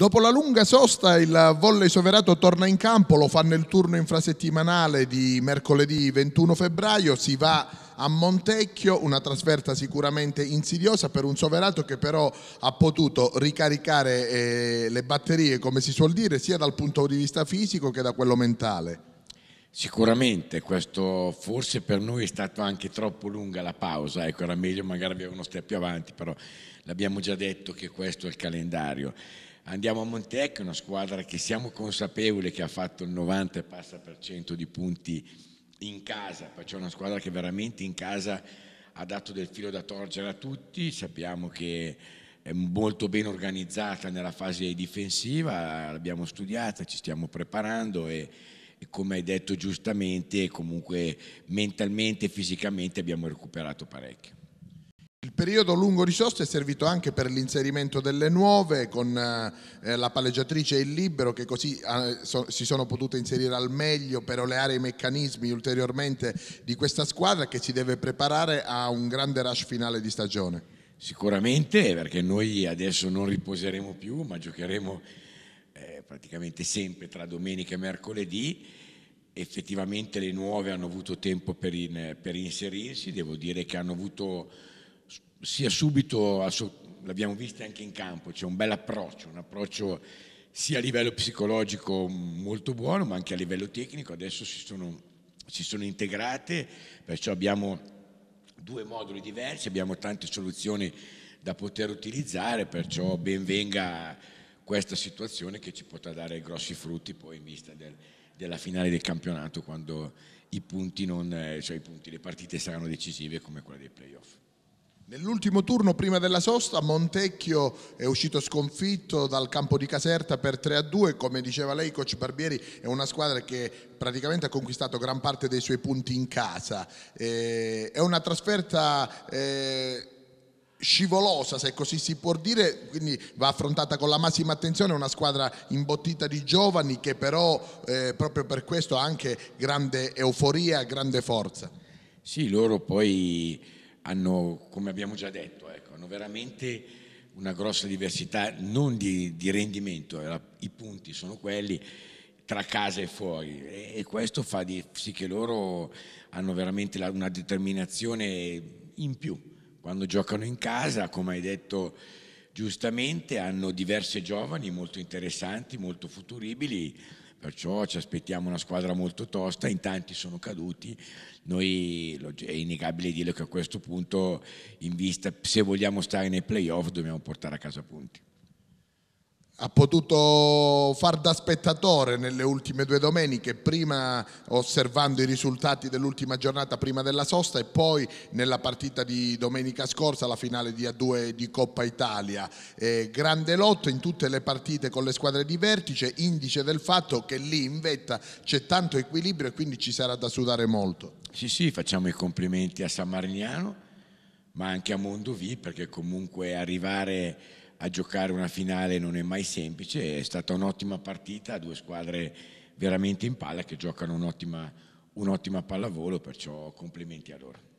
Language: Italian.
Dopo la lunga sosta il volley soverato torna in campo, lo fa nel turno infrasettimanale di mercoledì 21 febbraio, si va a Montecchio, una trasferta sicuramente insidiosa per un soverato che però ha potuto ricaricare eh, le batterie, come si suol dire, sia dal punto di vista fisico che da quello mentale. Sicuramente, questo forse per noi è stata anche troppo lunga la pausa, ecco, era meglio magari avere uno step più avanti, però l'abbiamo già detto che questo è il calendario. Andiamo a Montecchio, una squadra che siamo consapevoli che ha fatto il 90 di punti in casa, perciò è una squadra che veramente in casa ha dato del filo da torcere a tutti, sappiamo che è molto ben organizzata nella fase difensiva, l'abbiamo studiata, ci stiamo preparando e come hai detto giustamente, comunque mentalmente e fisicamente abbiamo recuperato parecchio. Il periodo lungo di sosta è servito anche per l'inserimento delle nuove con eh, la palleggiatrice e il libero che così eh, so, si sono potute inserire al meglio per oleare i meccanismi ulteriormente di questa squadra che si deve preparare a un grande rush finale di stagione. Sicuramente perché noi adesso non riposeremo più ma giocheremo praticamente sempre tra domenica e mercoledì, effettivamente le nuove hanno avuto tempo per, in, per inserirsi, devo dire che hanno avuto sia subito, l'abbiamo vista anche in campo, c'è cioè un bel approccio, un approccio sia a livello psicologico molto buono, ma anche a livello tecnico, adesso si sono, si sono integrate, perciò abbiamo due moduli diversi, abbiamo tante soluzioni da poter utilizzare, perciò benvenga questa situazione che ci potrà dare grossi frutti poi in vista del, della finale del campionato quando i punti, non, eh, cioè i punti, le partite saranno decisive come quella dei playoff. Nell'ultimo turno, prima della sosta, Montecchio è uscito sconfitto dal campo di Caserta per 3-2. Come diceva lei, coach Barbieri, è una squadra che praticamente ha conquistato gran parte dei suoi punti in casa. Eh, è una trasferta... Eh, scivolosa, se così si può dire, quindi va affrontata con la massima attenzione una squadra imbottita di giovani che però eh, proprio per questo ha anche grande euforia, grande forza. Sì, loro poi hanno, come abbiamo già detto, ecco, hanno veramente una grossa diversità, non di, di rendimento, era, eh, i punti sono quelli tra casa e fuori e, e questo fa di, sì che loro hanno veramente la, una determinazione in più quando giocano in casa, come hai detto giustamente, hanno diverse giovani molto interessanti, molto futuribili, perciò ci aspettiamo una squadra molto tosta, in tanti sono caduti, noi è innegabile dire che a questo punto in vista, se vogliamo stare nei playoff, dobbiamo portare a casa punti ha potuto far da spettatore nelle ultime due domeniche, prima osservando i risultati dell'ultima giornata prima della sosta e poi nella partita di domenica scorsa, la finale di A2 di Coppa Italia. Eh, grande lotto in tutte le partite con le squadre di vertice, indice del fatto che lì in vetta c'è tanto equilibrio e quindi ci sarà da sudare molto. Sì, sì, facciamo i complimenti a San Marignano, ma anche a Mondovì perché comunque arrivare a giocare una finale non è mai semplice, è stata un'ottima partita, due squadre veramente in palla che giocano un'ottima, un'ottima pallavolo, perciò complimenti a loro.